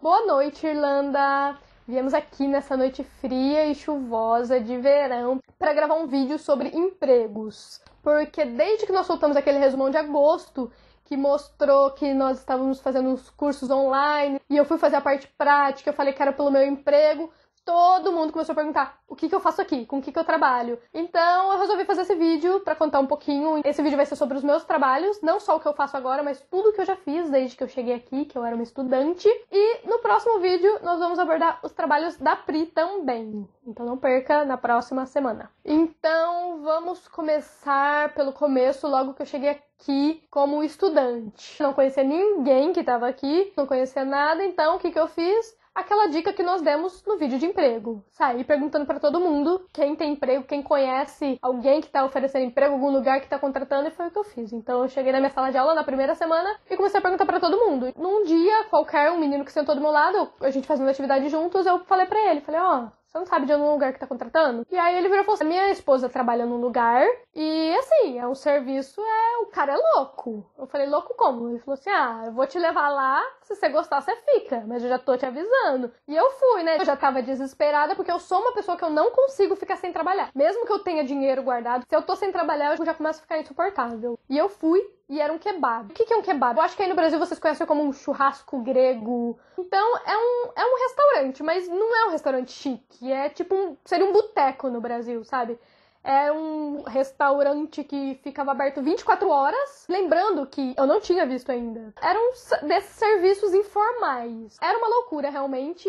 Boa noite, Irlanda! Viemos aqui nessa noite fria e chuvosa de verão para gravar um vídeo sobre empregos, porque desde que nós soltamos aquele resumão de agosto, que mostrou que nós estávamos fazendo os cursos online e eu fui fazer a parte prática, eu falei que era pelo meu emprego, todo mundo começou a perguntar o que, que eu faço aqui, com o que, que eu trabalho. Então eu resolvi fazer esse vídeo para contar um pouquinho. Esse vídeo vai ser sobre os meus trabalhos, não só o que eu faço agora, mas tudo que eu já fiz desde que eu cheguei aqui, que eu era uma estudante. E no próximo vídeo nós vamos abordar os trabalhos da Pri também. Então não perca na próxima semana. Então vamos começar pelo começo, logo que eu cheguei aqui como estudante. Não conhecia ninguém que estava aqui, não conhecia nada, então o que, que eu fiz? aquela dica que nós demos no vídeo de emprego. Sair perguntando para todo mundo, quem tem emprego, quem conhece alguém que está oferecendo emprego, algum lugar que está contratando, e foi o que eu fiz. Então eu cheguei na minha sala de aula na primeira semana e comecei a perguntar para todo mundo. Num dia, qualquer um menino que sentou do meu lado, a gente fazendo atividade juntos, eu falei para ele, falei, ó, oh, você não sabe de um lugar que tá contratando? E aí ele virou e falou assim: minha esposa trabalha num lugar e assim, é um serviço, é o cara é louco. Eu falei, louco como? Ele falou assim: ah, eu vou te levar lá, se você gostar, você fica, mas eu já tô te avisando. E eu fui, né? Eu já tava desesperada porque eu sou uma pessoa que eu não consigo ficar sem trabalhar. Mesmo que eu tenha dinheiro guardado, se eu tô sem trabalhar, eu já começo a ficar insuportável. E eu fui, e era um kebab. O que é um kebab? Eu acho que aí no Brasil vocês conhecem como um churrasco grego. Então é um, é um restaurante, mas não é um restaurante chique. É tipo um, seria um boteco no Brasil, sabe? É um restaurante que ficava aberto 24 horas. Lembrando que eu não tinha visto ainda. Eram desses serviços informais. Era uma loucura, realmente.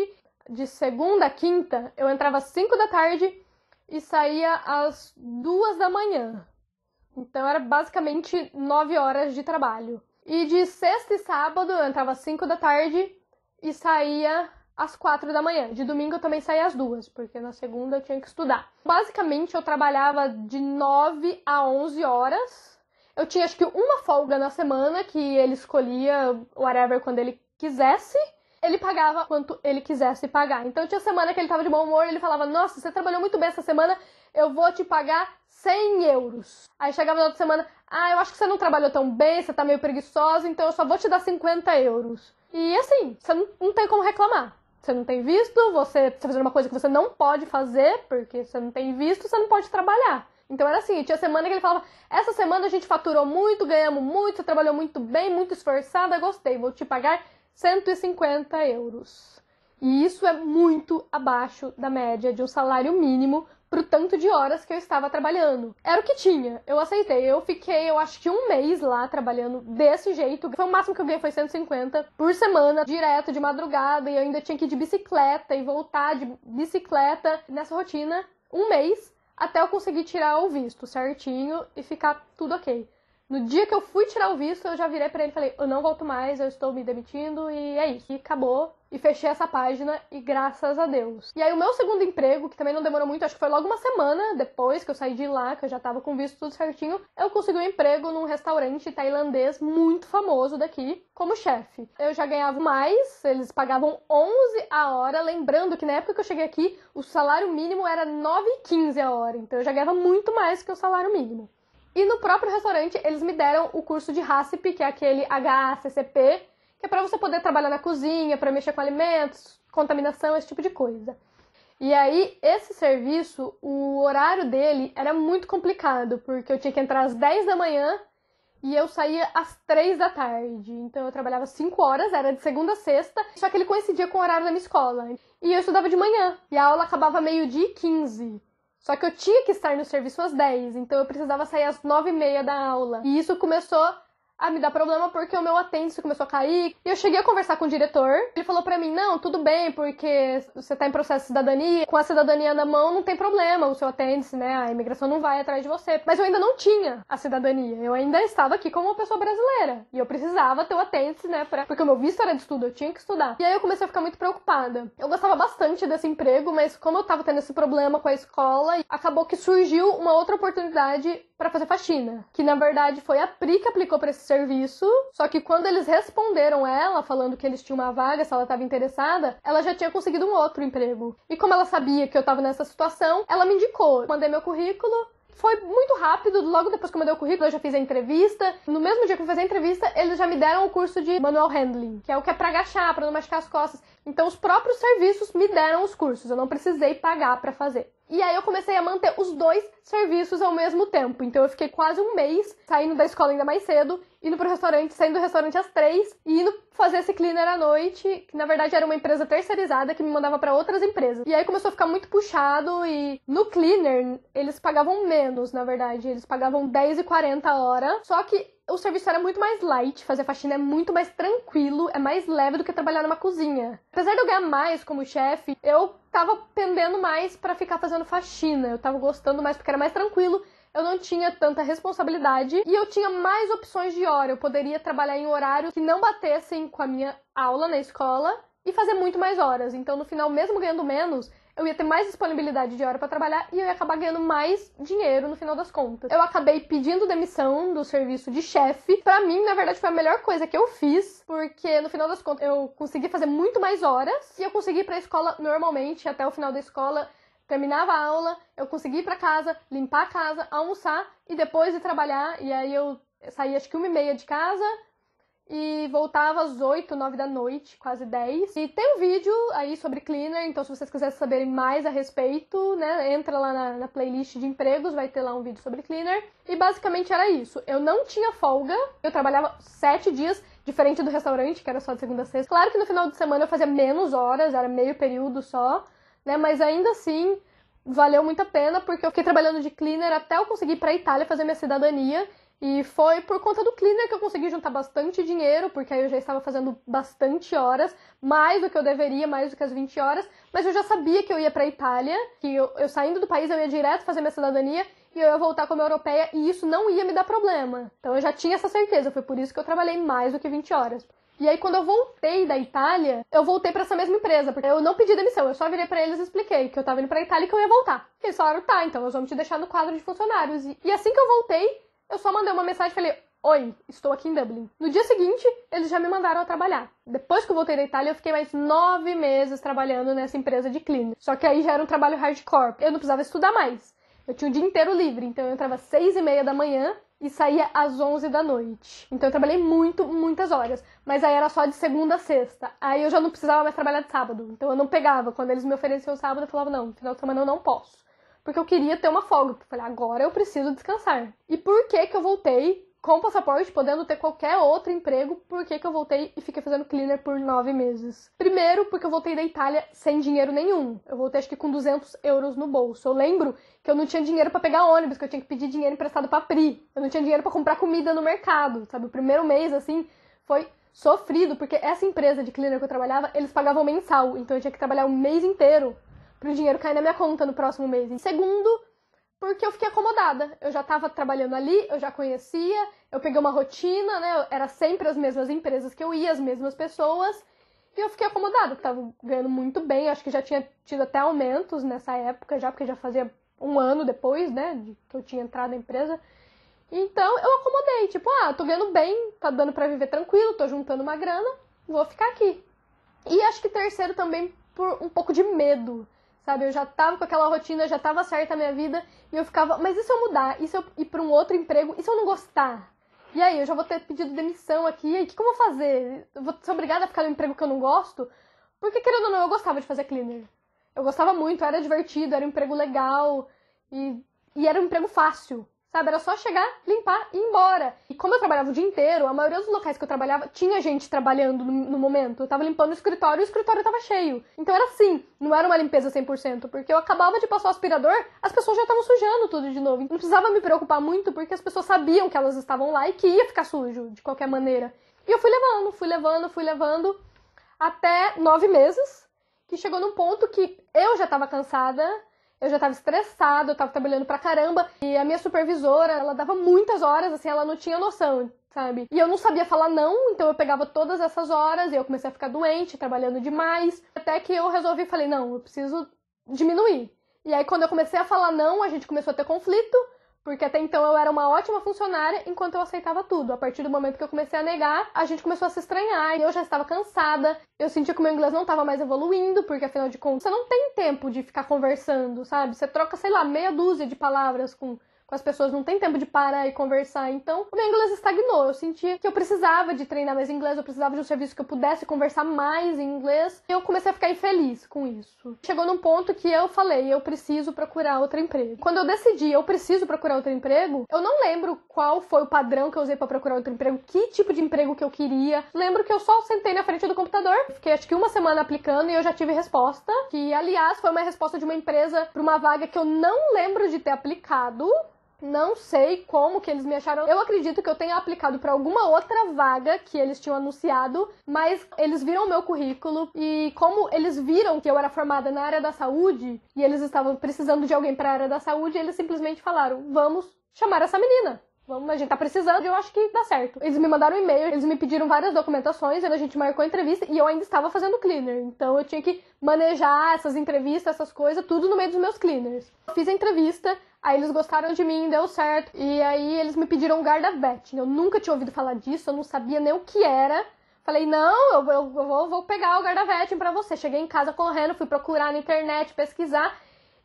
De segunda a quinta, eu entrava às 5 da tarde e saía às 2 da manhã. Então era basicamente 9 horas de trabalho. E de sexta e sábado eu entrava às 5 da tarde e saía às 4 da manhã. De domingo eu também saía às duas, porque na segunda eu tinha que estudar. Basicamente eu trabalhava de 9 a 11 horas. Eu tinha acho que uma folga na semana que ele escolhia whatever quando ele quisesse ele pagava quanto ele quisesse pagar. Então tinha semana que ele tava de bom humor, ele falava: "Nossa, você trabalhou muito bem essa semana, eu vou te pagar 100 euros. Aí chegava na outra semana, ah, eu acho que você não trabalhou tão bem, você tá meio preguiçosa, então eu só vou te dar 50 euros. E assim, você não, não tem como reclamar. Você não tem visto, você está fazendo uma coisa que você não pode fazer, porque você não tem visto, você não pode trabalhar. Então era assim, tinha semana que ele falava, essa semana a gente faturou muito, ganhamos muito, você trabalhou muito bem, muito esforçada, gostei, vou te pagar 150 euros. E isso é muito abaixo da média de um salário mínimo pro tanto de horas que eu estava trabalhando. Era o que tinha, eu aceitei. Eu fiquei, eu acho que um mês lá trabalhando desse jeito. Foi o máximo que eu ganhei foi 150 por semana, direto de madrugada, e eu ainda tinha que ir de bicicleta e voltar de bicicleta nessa rotina um mês até eu conseguir tirar o visto certinho e ficar tudo ok. No dia que eu fui tirar o visto, eu já virei para ele e falei: "Eu não volto mais, eu estou me demitindo" e é isso. E acabou e fechei essa página e graças a Deus. E aí o meu segundo emprego, que também não demorou muito, acho que foi logo uma semana depois que eu saí de lá, que eu já tava com visto tudo certinho, eu consegui um emprego num restaurante tailandês muito famoso daqui, como chefe. Eu já ganhava mais, eles pagavam 11 a hora, lembrando que na época que eu cheguei aqui, o salário mínimo era 9,15 a hora, então eu já ganhava muito mais que o salário mínimo. E no próprio restaurante, eles me deram o curso de HACCP, que é aquele HACCP, que é para você poder trabalhar na cozinha, para mexer com alimentos, contaminação, esse tipo de coisa. E aí, esse serviço, o horário dele era muito complicado, porque eu tinha que entrar às 10 da manhã e eu saía às 3 da tarde. Então eu trabalhava 5 horas, era de segunda a sexta, só que ele coincidia com o horário da minha escola. E eu estudava de manhã, e a aula acabava meio-dia e 15. Só que eu tinha que estar no serviço às 10, então eu precisava sair às 9 e meia da aula. E isso começou a ah, me dar problema porque o meu atendimento começou a cair. E eu cheguei a conversar com o diretor. Ele falou para mim: não, tudo bem, porque você tá em processo de cidadania. Com a cidadania na mão, não tem problema. O seu atendimento, né? A imigração não vai atrás de você. Mas eu ainda não tinha a cidadania. Eu ainda estava aqui como uma pessoa brasileira. E eu precisava ter o atendimento, né? Pra... Porque o meu visto era de estudo, eu tinha que estudar. E aí eu comecei a ficar muito preocupada. Eu gostava bastante desse emprego, mas como eu tava tendo esse problema com a escola, acabou que surgiu uma outra oportunidade para fazer faxina. Que na verdade foi a PRI que aplicou pra esse serviço, só que quando eles responderam ela, falando que eles tinham uma vaga, se ela estava interessada, ela já tinha conseguido um outro emprego. E como ela sabia que eu estava nessa situação, ela me indicou. Mandei meu currículo, foi muito rápido. Logo depois que eu mandei o currículo, eu já fiz a entrevista. No mesmo dia que eu fiz a entrevista, eles já me deram o curso de manual handling, que é o que é pra agachar, pra não machucar as costas. Então, os próprios serviços me deram os cursos. Eu não precisei pagar para fazer. E aí eu comecei a manter os dois serviços ao mesmo tempo. Então eu fiquei quase um mês saindo da escola ainda mais cedo, indo pro restaurante, saindo do restaurante às três e indo fazer esse cleaner à noite, que na verdade era uma empresa terceirizada que me mandava para outras empresas. E aí começou a ficar muito puxado e no cleaner eles pagavam menos, na verdade, eles pagavam 10 e 40 a hora. Só que o serviço era muito mais light, fazer faxina é muito mais tranquilo, é mais leve do que trabalhar numa cozinha. Apesar de eu ganhar mais como chefe, eu tava pendendo mais para ficar fazendo faxina, eu tava gostando mais porque era mais tranquilo. Eu não tinha tanta responsabilidade e eu tinha mais opções de hora. Eu poderia trabalhar em horário que não batessem com a minha aula na escola e fazer muito mais horas. Então, no final, mesmo ganhando menos, eu ia ter mais disponibilidade de hora para trabalhar e eu ia acabar ganhando mais dinheiro no final das contas. Eu acabei pedindo demissão do serviço de chefe. Para mim, na verdade, foi a melhor coisa que eu fiz, porque no final das contas eu consegui fazer muito mais horas e eu consegui ir para a escola normalmente até o final da escola terminava a aula, eu conseguia ir para casa, limpar a casa, almoçar e depois ir trabalhar. E aí eu saía acho que uma e meia de casa, e voltava às 8, 9 da noite, quase 10. E tem um vídeo aí sobre cleaner, então se vocês quiserem saber mais a respeito, né, entra lá na, na, playlist de empregos, vai ter lá um vídeo sobre cleaner. E basicamente era isso. Eu não tinha folga, eu trabalhava 7 dias, diferente do restaurante, que era só de segunda a sexta. Claro que no final de semana eu fazia menos horas, era meio período só, né, mas ainda assim valeu muito a pena, porque eu fiquei trabalhando de cleaner até eu conseguir ir a Itália fazer minha cidadania. E foi por conta do cleaner que eu consegui juntar bastante dinheiro, porque aí eu já estava fazendo bastante horas, mais do que eu deveria, mais do que as 20 horas, mas eu já sabia que eu ia para a Itália, que eu, eu, saindo do país eu ia direto fazer minha cidadania e eu ia voltar como europeia e isso não ia me dar problema. Então eu já tinha essa certeza, foi por isso que eu trabalhei mais do que 20 horas. E aí quando eu voltei da Itália, eu voltei para essa mesma empresa, porque eu não pedi demissão, eu só virei para eles e expliquei que eu estava indo para a Itália e que eu ia voltar. Eles falaram: "Tá, então nós vamos te deixar no quadro de funcionários". E, e assim que eu voltei, eu só mandei uma mensagem e falei: Oi, estou aqui em Dublin. No dia seguinte, eles já me mandaram a trabalhar. Depois que eu voltei da Itália, eu fiquei mais nove meses trabalhando nessa empresa de cleaner. Só que aí já era um trabalho hardcore. Eu não precisava estudar mais. Eu tinha o dia inteiro livre, então eu entrava às seis e meia da manhã e saía às onze da noite. Então eu trabalhei muito, muitas horas. Mas aí era só de segunda a sexta. Aí eu já não precisava mais trabalhar de sábado. Então eu não pegava. Quando eles me ofereciam sábado, eu falava, não, final de semana eu não posso porque eu queria ter uma folga. Eu falei, agora eu preciso descansar. E por que que eu voltei com o passaporte, podendo ter qualquer outro emprego, por que, que eu voltei e fiquei fazendo cleaner por nove meses? Primeiro, porque eu voltei da Itália sem dinheiro nenhum. Eu voltei acho que com 200 euros no bolso. Eu lembro que eu não tinha dinheiro para pegar ônibus, que eu tinha que pedir dinheiro emprestado pra Pri. Eu não tinha dinheiro para comprar comida no mercado, sabe? O primeiro mês, assim, foi sofrido, porque essa empresa de cleaner que eu trabalhava, eles pagavam mensal. Então eu tinha que trabalhar o mês inteiro pro dinheiro cair na minha conta no próximo mês. E segundo, porque eu fiquei acomodada. Eu já estava trabalhando ali, eu já conhecia, eu peguei uma rotina, né? Era sempre as mesmas empresas que eu ia, as mesmas pessoas. E eu fiquei acomodada, estava ganhando muito bem, acho que já tinha tido até aumentos nessa época, já porque já fazia um ano depois, né, que eu tinha entrado na empresa. Então eu acomodei, tipo, ah, tô ganhando bem, tá dando para viver tranquilo, tô juntando uma grana, vou ficar aqui. E acho que terceiro também por um pouco de medo sabe? Eu já tava com aquela rotina, já tava certa a minha vida, e eu ficava, mas e se eu mudar? E se eu ir para um outro emprego? E se eu não gostar? E aí, eu já vou ter pedido demissão aqui, e aí, o que, que eu vou fazer? Eu vou ser obrigada a ficar no emprego que eu não gosto? Porque, querendo ou não, eu gostava de fazer cleaner. Eu gostava muito, era divertido, era um emprego legal, e, e era um emprego fácil sabe? Era só chegar, limpar e ir embora. E como eu trabalhava o dia inteiro, a maioria dos locais que eu trabalhava tinha gente trabalhando no, momento. Eu tava limpando o escritório e o escritório tava cheio. Então era assim, não era uma limpeza 100%, porque eu acabava de passar o aspirador, as pessoas já estavam sujando tudo de novo. Não precisava me preocupar muito, porque as pessoas sabiam que elas estavam lá e que ia ficar sujo de qualquer maneira. E eu fui levando, fui levando, fui levando até nove meses, que chegou num ponto que eu já estava cansada, eu já tava estressada, eu tava trabalhando pra caramba, e a minha supervisora, ela dava muitas horas, assim, ela não tinha noção, sabe? E eu não sabia falar não, então eu pegava todas essas horas e eu comecei a ficar doente, trabalhando demais, até que eu resolvi, falei, não, eu preciso diminuir. E aí quando eu comecei a falar não, a gente começou a ter conflito, porque até então eu era uma ótima funcionária enquanto eu aceitava tudo. A partir do momento que eu comecei a negar, a gente começou a se estranhar e eu já estava cansada. Eu sentia que o meu inglês não estava mais evoluindo, porque afinal de contas você não tem tempo de ficar conversando, sabe? Você troca, sei lá, meia dúzia de palavras com com as pessoas, não tem tempo de parar e conversar. Então, o meu inglês estagnou. Eu senti que eu precisava de treinar mais inglês, eu precisava de um serviço que eu pudesse conversar mais em inglês. E eu comecei a ficar infeliz com isso. Chegou num ponto que eu falei, eu preciso procurar outro emprego. Quando eu decidi, eu preciso procurar outro emprego, eu não lembro qual foi o padrão que eu usei para procurar outro emprego, que tipo de emprego que eu queria. Lembro que eu só sentei na frente do computador, fiquei acho que uma semana aplicando e eu já tive resposta, que aliás foi uma resposta de uma empresa para uma vaga que eu não lembro de ter aplicado, não sei como que eles me acharam. Eu acredito que eu tenha aplicado para alguma outra vaga que eles tinham anunciado, mas eles viram o meu currículo e como eles viram que eu era formada na área da saúde e eles estavam precisando de alguém para a área da saúde, eles simplesmente falaram: "Vamos chamar essa menina". Vamos, a gente tá precisando, e eu acho que dá certo. Eles me mandaram um e-mail, eles me pediram várias documentações, a gente marcou a entrevista e eu ainda estava fazendo cleaner. Então eu tinha que manejar essas entrevistas, essas coisas, tudo no meio dos meus cleaners. fiz a entrevista, aí eles gostaram de mim, deu certo. E aí eles me pediram guarda vetting. Eu nunca tinha ouvido falar disso, eu não sabia nem o que era. Falei, não, eu, eu, eu vou, vou pegar o guarda vetting pra você. Cheguei em casa correndo, fui procurar na internet, pesquisar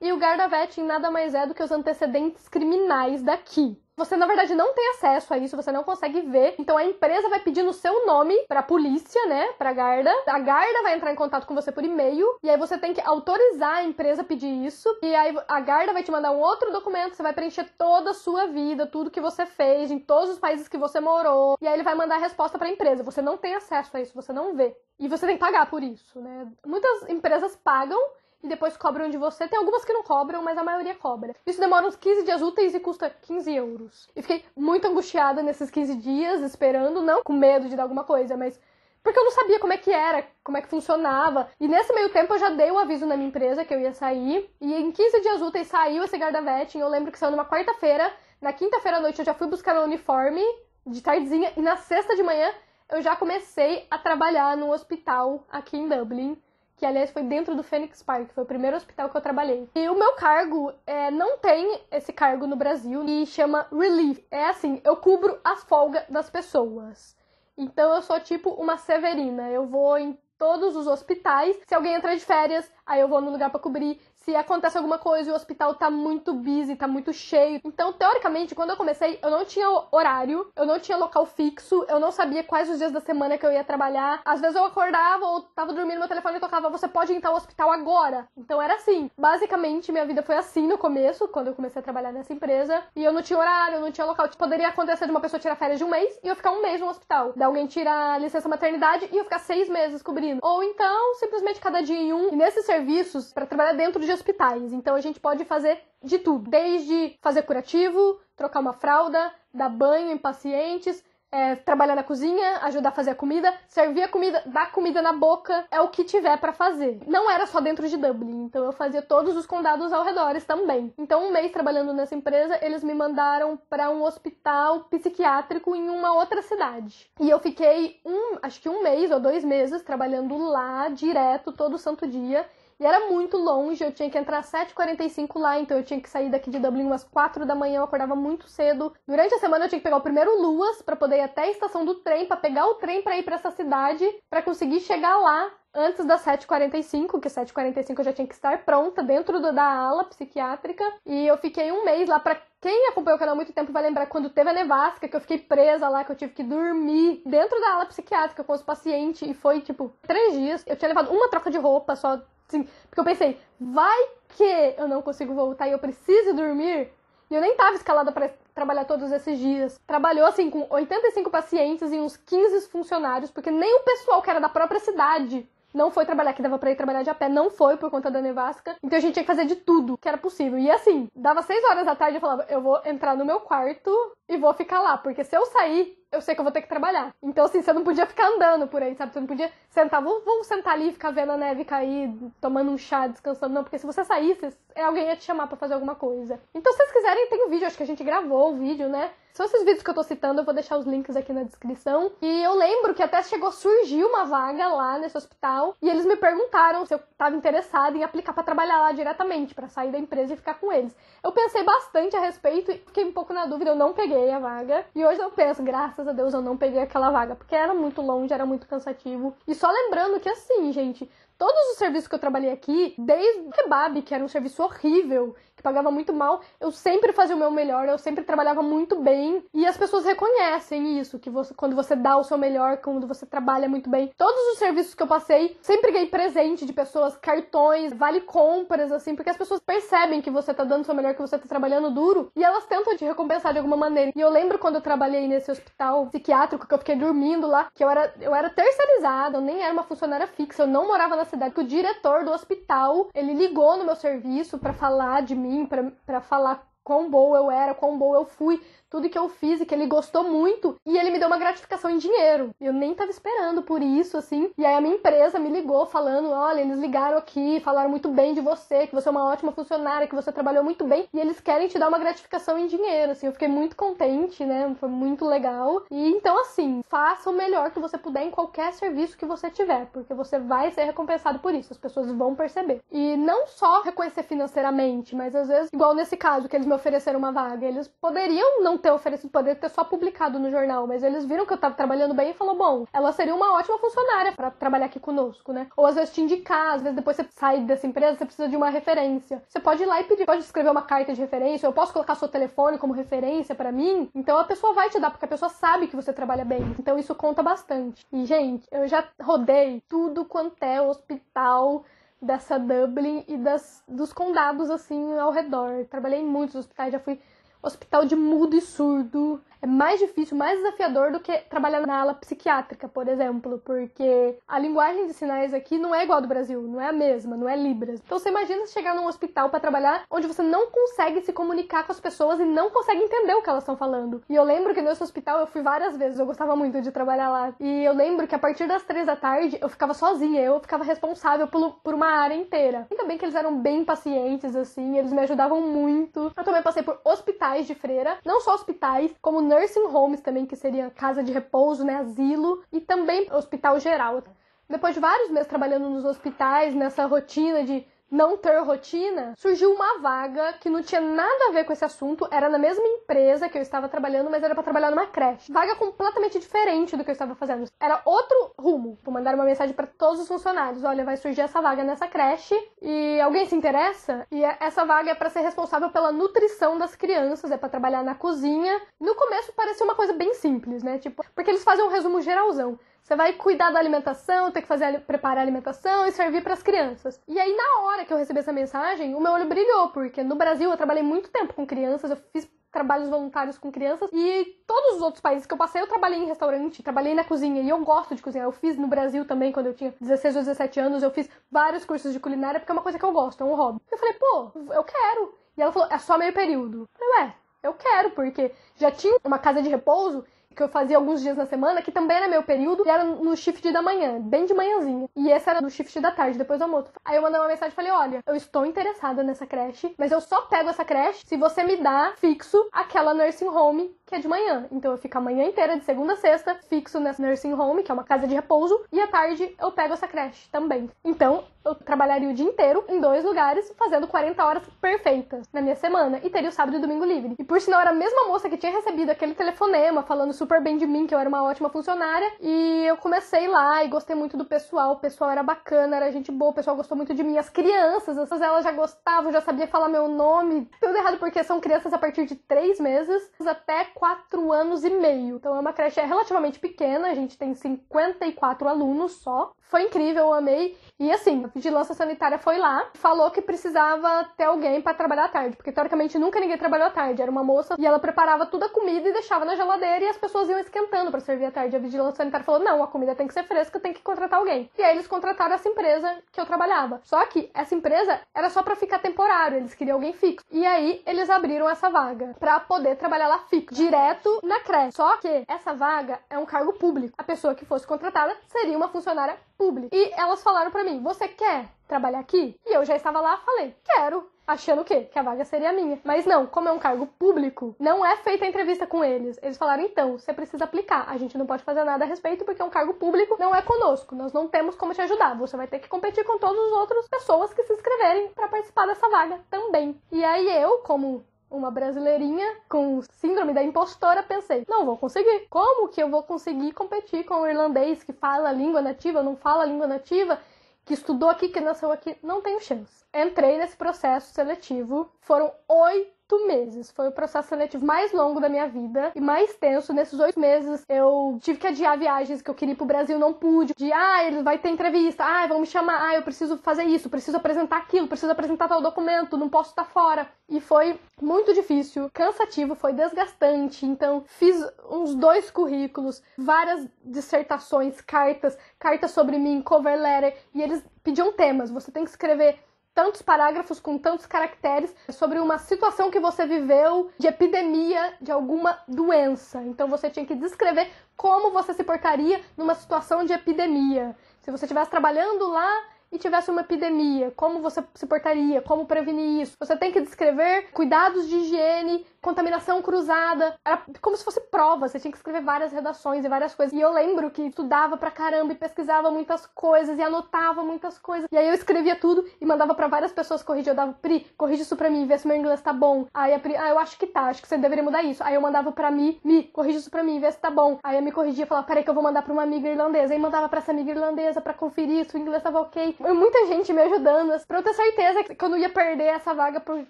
e o Vetting nada mais é do que os antecedentes criminais daqui. Você, na verdade, não tem acesso a isso, você não consegue ver. Então a empresa vai pedir no seu nome pra polícia, né? Pra Garda. A Garda vai entrar em contato com você por e-mail. E aí você tem que autorizar a empresa a pedir isso. E aí a Garda vai te mandar um outro documento. Você vai preencher toda a sua vida, tudo que você fez, em todos os países que você morou. E aí ele vai mandar a resposta pra empresa. Você não tem acesso a isso, você não vê. E você tem que pagar por isso, né? Muitas empresas pagam e depois cobram de você. Tem algumas que não cobram, mas a maioria cobra. Isso demora uns 15 dias úteis e custa 15 euros. E fiquei muito angustiada nesses 15 dias, esperando, não com medo de dar alguma coisa, mas porque eu não sabia como é que era, como é que funcionava. E nesse meio tempo eu já dei o aviso na minha empresa que eu ia sair. E em 15 dias úteis saiu esse Gardavetin. Eu lembro que saiu numa quarta-feira. Na quinta-feira à noite eu já fui buscar o uniforme de tardezinha. E na sexta de manhã eu já comecei a trabalhar no hospital aqui em Dublin que aliás foi dentro do Phoenix Park, foi o primeiro hospital que eu trabalhei. E o meu cargo é, não tem esse cargo no Brasil e chama relief. É assim, eu cubro as folgas das pessoas. Então eu sou tipo uma Severina, eu vou em todos os hospitais. Se alguém entrar de férias, aí eu vou no lugar para cobrir se acontece alguma coisa e o hospital tá muito busy, tá muito cheio. Então, teoricamente, quando eu comecei, eu não tinha horário, eu não tinha local fixo, eu não sabia quais os dias da semana que eu ia trabalhar. Às vezes eu acordava ou tava dormindo, meu telefone tocava, você pode entrar ao hospital agora. Então era assim. Basicamente, minha vida foi assim no começo, quando eu comecei a trabalhar nessa empresa. E eu não tinha horário, eu não tinha local. Tipo, poderia acontecer de uma pessoa tirar férias de um mês e eu ficar um mês no hospital. Da alguém tirar licença maternidade e eu ficar seis meses cobrindo. Ou então, simplesmente cada dia em um. E nesses serviços, para trabalhar dentro de hospitais, então a gente pode fazer de tudo, desde fazer curativo, trocar uma fralda, dar banho em pacientes, é, trabalhar na cozinha, ajudar a fazer a comida, servir a comida, dar comida na boca, é o que tiver para fazer. Não era só dentro de Dublin, então eu fazia todos os condados ao redor também. Então, um mês trabalhando nessa empresa, eles me mandaram para um hospital psiquiátrico em uma outra cidade. E eu fiquei um, acho que um mês ou dois meses trabalhando lá direto todo santo dia e era muito longe, eu tinha que entrar às 7h45 lá, então eu tinha que sair daqui de Dublin umas 4 da manhã, eu acordava muito cedo. Durante a semana eu tinha que pegar o primeiro Luas para poder ir até a estação do trem, para pegar o trem para ir para essa cidade, para conseguir chegar lá antes das 7h45, que 7h45 eu já tinha que estar pronta dentro do, da ala psiquiátrica. E eu fiquei um mês lá para quem acompanhou o canal há muito tempo vai lembrar quando teve a nevasca, que eu fiquei presa lá, que eu tive que dormir dentro da ala psiquiátrica com os pacientes. E foi, tipo, três dias. Eu tinha levado uma troca de roupa só Sim, porque eu pensei, vai que eu não consigo voltar e eu preciso dormir. E eu nem tava escalada para trabalhar todos esses dias. Trabalhou assim com 85 pacientes e uns 15 funcionários, porque nem o pessoal que era da própria cidade não foi trabalhar, que dava pra ir trabalhar de a pé, não foi por conta da nevasca. Então a gente tinha que fazer de tudo que era possível. E assim, dava 6 horas da tarde, eu falava, eu vou entrar no meu quarto e vou ficar lá, porque se eu sair, eu sei que eu vou ter que trabalhar. Então, assim, você não podia ficar andando por aí, sabe? Você não podia sentar, vou, vou sentar ali e ficar vendo a neve cair, tomando um chá, descansando. Não, porque se você saísse, é, alguém ia te chamar para fazer alguma coisa. Então, se vocês quiserem, tem um vídeo, acho que a gente gravou o vídeo, né? São esses vídeos que eu tô citando, eu vou deixar os links aqui na descrição. E eu lembro que até chegou a surgir uma vaga lá nesse hospital e eles me perguntaram se eu tava interessada em aplicar para trabalhar lá diretamente, para sair da empresa e ficar com eles. Eu pensei bastante a respeito e fiquei um pouco na dúvida, eu não peguei a vaga. E hoje eu penso, graças graças a Deus eu não peguei aquela vaga, porque era muito longe, era muito cansativo. E só lembrando que assim, gente, Todos os serviços que eu trabalhei aqui, desde o kebab, que era um serviço horrível, que pagava muito mal, eu sempre fazia o meu melhor, eu sempre trabalhava muito bem. E as pessoas reconhecem isso, que você, quando você dá o seu melhor, quando você trabalha muito bem. Todos os serviços que eu passei, sempre ganhei presente de pessoas, cartões, vale compras, assim, porque as pessoas percebem que você tá dando o seu melhor, que você tá trabalhando duro, e elas tentam te recompensar de alguma maneira. E eu lembro quando eu trabalhei nesse hospital psiquiátrico, que eu fiquei dormindo lá, que eu era, eu era terceirizada, eu nem era uma funcionária fixa, eu não morava nessa cidade que o diretor do hospital, ele ligou no meu serviço para falar de mim, para falar quão bom eu era, quão bom eu fui tudo que eu fiz e que ele gostou muito e ele me deu uma gratificação em dinheiro. Eu nem tava esperando por isso, assim. E aí a minha empresa me ligou falando: olha, eles ligaram aqui, falaram muito bem de você, que você é uma ótima funcionária, que você trabalhou muito bem e eles querem te dar uma gratificação em dinheiro, assim. Eu fiquei muito contente, né? Foi muito legal. E então, assim, faça o melhor que você puder em qualquer serviço que você tiver, porque você vai ser recompensado por isso. As pessoas vão perceber. E não só reconhecer financeiramente, mas às vezes, igual nesse caso que eles me ofereceram uma vaga, eles poderiam não ter oferecido, poderia ter só publicado no jornal, mas eles viram que eu tava trabalhando bem e falou: bom, ela seria uma ótima funcionária para trabalhar aqui conosco, né? Ou às vezes te indicar, às vezes depois você sai dessa empresa, você precisa de uma referência. Você pode ir lá e pedir, pode escrever uma carta de referência, eu posso colocar seu telefone como referência para mim. Então a pessoa vai te dar, porque a pessoa sabe que você trabalha bem. Então isso conta bastante. E, gente, eu já rodei tudo quanto é hospital dessa Dublin e das, dos condados assim ao redor. Trabalhei em muitos hospitais, já fui hospital de mudo e surdo é mais difícil, mais desafiador do que trabalhar na ala psiquiátrica, por exemplo, porque a linguagem de sinais aqui não é igual do Brasil, não é a mesma, não é Libras. Então você imagina chegar num hospital para trabalhar onde você não consegue se comunicar com as pessoas e não consegue entender o que elas estão falando. E eu lembro que nesse hospital eu fui várias vezes, eu gostava muito de trabalhar lá. E eu lembro que a partir das três da tarde eu ficava sozinha, eu ficava responsável por, por uma área inteira. Ainda bem que eles eram bem pacientes, assim, eles me ajudavam muito. Eu também passei por hospitais hospitais de freira, não só hospitais, como nursing homes também, que seria casa de repouso, né, asilo, e também hospital geral. Depois de vários meses trabalhando nos hospitais, nessa rotina de não ter rotina, surgiu uma vaga que não tinha nada a ver com esse assunto, era na mesma empresa que eu estava trabalhando, mas era para trabalhar numa creche. Vaga completamente diferente do que eu estava fazendo. Era outro rumo. Vou mandar uma mensagem para todos os funcionários, olha, vai surgir essa vaga nessa creche e alguém se interessa? E essa vaga é para ser responsável pela nutrição das crianças, é para trabalhar na cozinha. No começo parecia uma coisa bem simples, né? Tipo, porque eles fazem um resumo geralzão. Você vai cuidar da alimentação, ter que fazer preparar a alimentação e servir para as crianças. E aí na hora que eu recebi essa mensagem, o meu olho brilhou, porque no Brasil eu trabalhei muito tempo com crianças, eu fiz trabalhos voluntários com crianças e todos os outros países que eu passei, eu trabalhei em restaurante, trabalhei na cozinha e eu gosto de cozinhar. Eu fiz no Brasil também quando eu tinha 16 ou 17 anos, eu fiz vários cursos de culinária porque é uma coisa que eu gosto, é um hobby. Eu falei, pô, eu quero. E ela falou, é só meio período. Eu falei, ué, eu quero, porque já tinha uma casa de repouso que eu fazia alguns dias na semana, que também era meu período, e era no shift da manhã, bem de manhãzinha. E esse era no shift da tarde, depois do almoço. Aí eu mandei uma mensagem e falei: olha, eu estou interessada nessa creche, mas eu só pego essa creche se você me dá fixo aquela nursing home que é de manhã. Então eu fico a manhã inteira, de segunda a sexta, fixo nessa nursing home, que é uma casa de repouso, e à tarde eu pego essa creche também. Então eu trabalharia o dia inteiro em dois lugares, fazendo 40 horas perfeitas na minha semana, e teria o sábado e o domingo livre. E por sinal, era a mesma moça que tinha recebido aquele telefonema falando sobre super bem de mim, que eu era uma ótima funcionária. E eu comecei lá e gostei muito do pessoal. O pessoal era bacana, era gente boa, o pessoal gostou muito de mim. As crianças, essas elas já gostavam, já sabia falar meu nome. Tudo errado, porque são crianças a partir de três meses até quatro anos e meio. Então é uma creche é relativamente pequena, a gente tem 54 alunos só. Foi incrível, eu amei. E assim, a vigilância sanitária foi lá, falou que precisava ter alguém para trabalhar à tarde, porque teoricamente nunca ninguém trabalhou à tarde. Era uma moça e ela preparava toda a comida e deixava na geladeira e as pessoas iam esquentando para servir à tarde. A vigilância sanitária falou: não, a comida tem que ser fresca, tem que contratar alguém. E aí eles contrataram essa empresa que eu trabalhava. Só que essa empresa era só para ficar temporário, eles queriam alguém fixo. E aí eles abriram essa vaga para poder trabalhar lá fixo, direto na creche. Só que essa vaga é um cargo público. A pessoa que fosse contratada seria uma funcionária publi. E elas falaram para mim: "Você quer trabalhar aqui?" E eu já estava lá, falei: "Quero" achando o quê? Que a vaga seria minha. Mas não, como é um cargo público, não é feita a entrevista com eles. Eles falaram, então, você precisa aplicar. A gente não pode fazer nada a respeito porque é um cargo público, não é conosco. Nós não temos como te ajudar. Você vai ter que competir com todas as outras pessoas que se inscreverem para participar dessa vaga também. E aí eu, como uma brasileirinha com síndrome da impostora, pensei, não vou conseguir. Como que eu vou conseguir competir com um irlandês que fala a língua nativa, não fala a língua nativa? que estudou aqui, que nasceu aqui, não tenho chance. Entrei nesse processo seletivo, foram oito oito meses. Foi o processo seletivo mais longo da minha vida e mais tenso. Nesses oito meses, eu tive que adiar viagens que eu queria ir pro Brasil, não pude. De, ah, ele vai ter entrevista, ah, vão me chamar, ah, eu preciso fazer isso, preciso apresentar aquilo, preciso apresentar tal documento, não posso estar fora. E foi muito difícil, cansativo, foi desgastante. Então, fiz uns dois currículos, várias dissertações, cartas, cartas sobre mim, cover letter, e eles pediam temas. Você tem que escrever tantos parágrafos com tantos caracteres sobre uma situação que você viveu de epidemia de alguma doença. Então você tinha que descrever como você se portaria numa situação de epidemia. Se você estivesse trabalhando lá e tivesse uma epidemia, como você se portaria, como prevenir isso. Você tem que descrever cuidados de higiene, contaminação cruzada. Era como se fosse prova, você tinha que escrever várias redações e várias coisas. E eu lembro que estudava pra caramba e pesquisava muitas coisas e anotava muitas coisas. E aí eu escrevia tudo e mandava para várias pessoas corrigir. Eu dava, Pri, corrige isso pra mim, vê se meu inglês tá bom. Aí a Pri, ah, eu acho que tá, acho que você deveria mudar isso. Aí eu mandava pra mim, me corrige isso pra mim, vê se tá bom. Aí eu me corrigia e falava, peraí que eu vou mandar pra uma amiga irlandesa. Aí mandava pra essa amiga irlandesa pra conferir se o inglês tava ok muita gente me ajudando assim, pra eu ter certeza que eu não ia perder essa vaga por,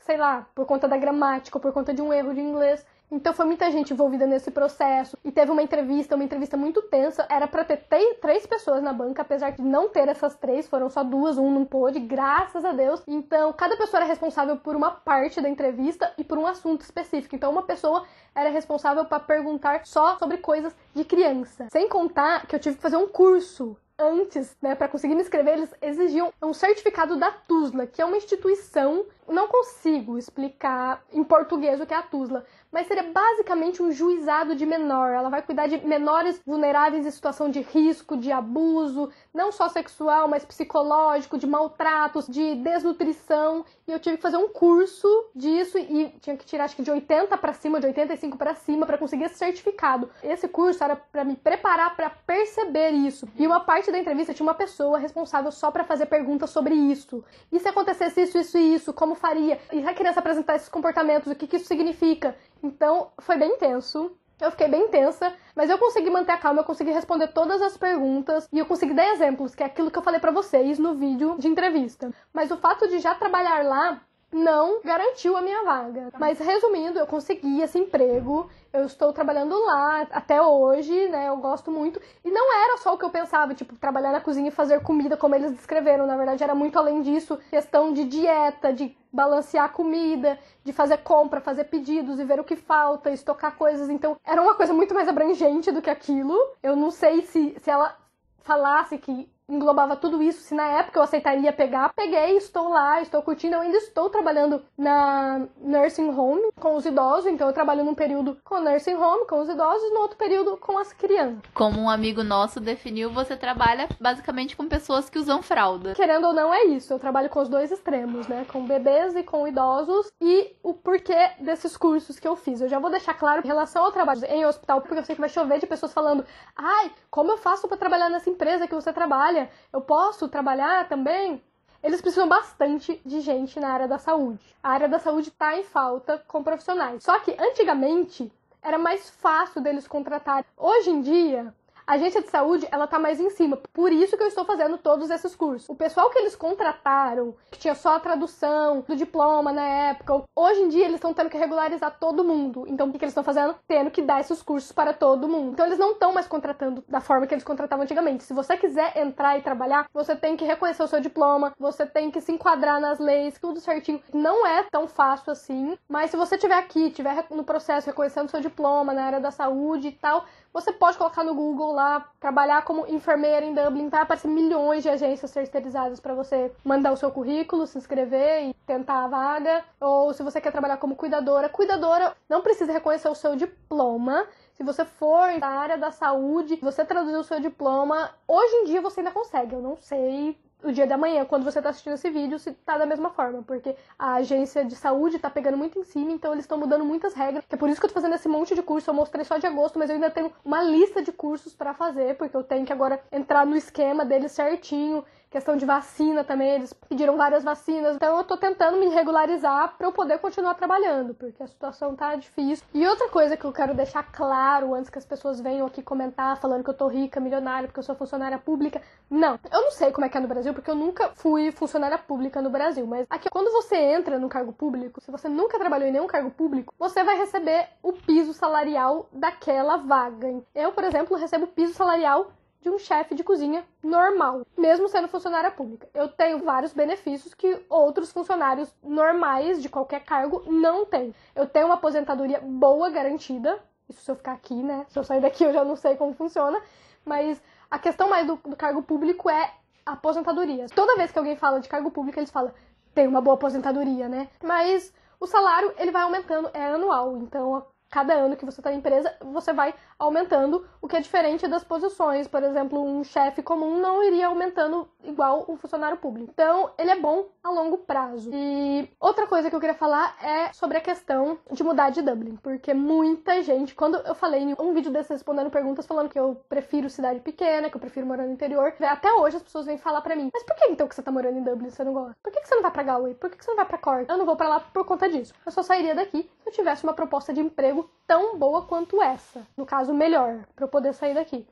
sei lá, por conta da gramática ou por conta de um erro de inglês. Então foi muita gente envolvida nesse processo e teve uma entrevista, uma entrevista muito tensa. Era para ter três pessoas na banca, apesar de não ter essas três, foram só duas, um não pôde, graças a Deus. Então cada pessoa era responsável por uma parte da entrevista e por um assunto específico. Então uma pessoa era responsável para perguntar só sobre coisas de criança. Sem contar que eu tive que fazer um curso antes, né, para conseguir me inscrever, eles exigiam um certificado da TUSLA, que é uma instituição. Não consigo explicar em português o que é a TUSLA, mas seria basicamente um juizado de menor. Ela vai cuidar de menores vulneráveis em situação de risco, de abuso, não só sexual, mas psicológico, de maltratos, de desnutrição. E eu tive que fazer um curso disso e tinha que tirar acho que de 80 para cima, de 85 para cima para conseguir esse certificado. Esse curso era para me preparar para perceber isso. E uma parte da entrevista tinha uma pessoa responsável só para fazer perguntas sobre isso. E se acontecesse isso, isso e isso, como faria? E se a criança apresentar esses comportamentos, o que, que isso significa? Então, foi bem intenso. Eu fiquei bem tensa, mas eu consegui manter a calma, eu consegui responder todas as perguntas e eu consegui dar exemplos, que é aquilo que eu falei para vocês no vídeo de entrevista. Mas o fato de já trabalhar lá não garantiu a minha vaga. Mas resumindo, eu consegui esse emprego, eu estou trabalhando lá até hoje, né? Eu gosto muito. E não era só o que eu pensava, tipo, trabalhar na cozinha e fazer comida como eles descreveram. Na verdade, era muito além disso, questão de dieta, de balancear a comida, de fazer compra, fazer pedidos e ver o que falta, estocar coisas. Então, era uma coisa muito mais abrangente do que aquilo. Eu não sei se, se ela falasse que englobava tudo isso. Se na época eu aceitaria pegar, peguei, estou lá, estou curtindo. Eu ainda estou trabalhando na nursing home com os idosos, então eu trabalho num período com nursing home, com os idosos, no outro período com as crianças. Como um amigo nosso definiu, você trabalha basicamente com pessoas que usam fralda. Querendo ou não, é isso. Eu trabalho com os dois extremos, né? Com bebês e com idosos e o porquê desses cursos que eu fiz. Eu já vou deixar claro em relação ao trabalho em hospital, porque eu sei que vai chover de pessoas falando: ai, como eu faço para trabalhar nessa empresa que você trabalha? olha, eu posso trabalhar também. Eles precisam bastante de gente na área da saúde. A área da saúde está em falta com profissionais. Só que antigamente era mais fácil deles contratar. Hoje em dia, a agência de saúde, ela tá mais em cima. Por isso que eu estou fazendo todos esses cursos. O pessoal que eles contrataram, que tinha só a tradução do diploma na época, hoje em dia eles estão tendo que regularizar todo mundo. Então, o que, que eles estão fazendo? Tendo que dar esses cursos para todo mundo. Então, eles não estão mais contratando da forma que eles contratavam antigamente. Se você quiser entrar e trabalhar, você tem que reconhecer o seu diploma, você tem que se enquadrar nas leis, tudo certinho. Não é tão fácil assim, mas se você tiver aqui, tiver no processo reconhecendo seu diploma na área da saúde e tal, você pode colocar no Google lá, trabalhar como enfermeira em Dublin, vai tá? aparecer milhões de agências terceirizadas para você mandar o seu currículo, se inscrever e tentar a vaga. Ou se você quer trabalhar como cuidadora, cuidadora não precisa reconhecer o seu diploma. Se você for da área da saúde, você traduzir o seu diploma, hoje em dia você ainda consegue. Eu não sei o dia da manhã, quando você está assistindo esse vídeo, se tá da mesma forma, porque a agência de saúde tá pegando muito em cima, então eles estão mudando muitas regras. Que é por isso que eu tô fazendo esse monte de curso, eu mostrei só de agosto, mas eu ainda tenho uma lista de cursos para fazer, porque eu tenho que agora entrar no esquema deles certinho questão de vacina também, eles pediram várias vacinas. Então eu tô tentando me regularizar para eu poder continuar trabalhando, porque a situação tá difícil. E outra coisa que eu quero deixar claro antes que as pessoas venham aqui comentar falando que eu tô rica, milionária, porque eu sou funcionária pública, não. Eu não sei como é que é no Brasil, porque eu nunca fui funcionária pública no Brasil, mas aqui quando você entra num cargo público, se você nunca trabalhou em nenhum cargo público, você vai receber o piso salarial daquela vaga. Eu, por exemplo, recebo o piso salarial de um chefe de cozinha normal, mesmo sendo funcionária pública. Eu tenho vários benefícios que outros funcionários normais de qualquer cargo não têm. Eu tenho uma aposentadoria boa garantida, isso se eu ficar aqui, né? Se eu sair daqui eu já não sei como funciona, mas a questão mais do, do cargo público é aposentadoria. Toda vez que alguém fala de cargo público, eles falam, tem uma boa aposentadoria, né? Mas o salário, ele vai aumentando, é anual, então cada ano que você está na empresa, você vai aumentando, o que é diferente das posições. Por exemplo, um chefe comum não iria aumentando igual um funcionário público. Então, ele é bom a longo prazo. E outra coisa que eu queria falar é sobre a questão de mudar de Dublin, porque muita gente, quando eu falei em um vídeo desse respondendo perguntas falando que eu prefiro cidade pequena, que eu prefiro morar no interior, até hoje as pessoas vêm falar para mim: "Mas por que então que você tá morando em Dublin, você não gosta? Por que, que você não vai para Galway? Por que, que você não vai para Cork?" Eu não vou para lá por conta disso. Eu só sairia daqui se eu tivesse uma proposta de emprego tão boa quanto essa. No caso prazo melhor para eu poder sair daqui.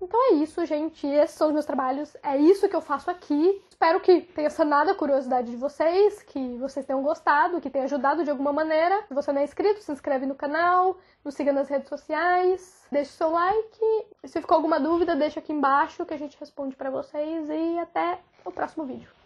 Então é isso, gente. Esses são os meus trabalhos. É isso que eu faço aqui. Espero que tenha sanado a curiosidade de vocês, que vocês tenham gostado, que tenha ajudado de alguma maneira. Se você não é inscrito, se inscreve no canal, nos siga nas redes sociais, deixe seu like. E se ficou alguma dúvida, deixa aqui embaixo que a gente responde para vocês e até o próximo vídeo.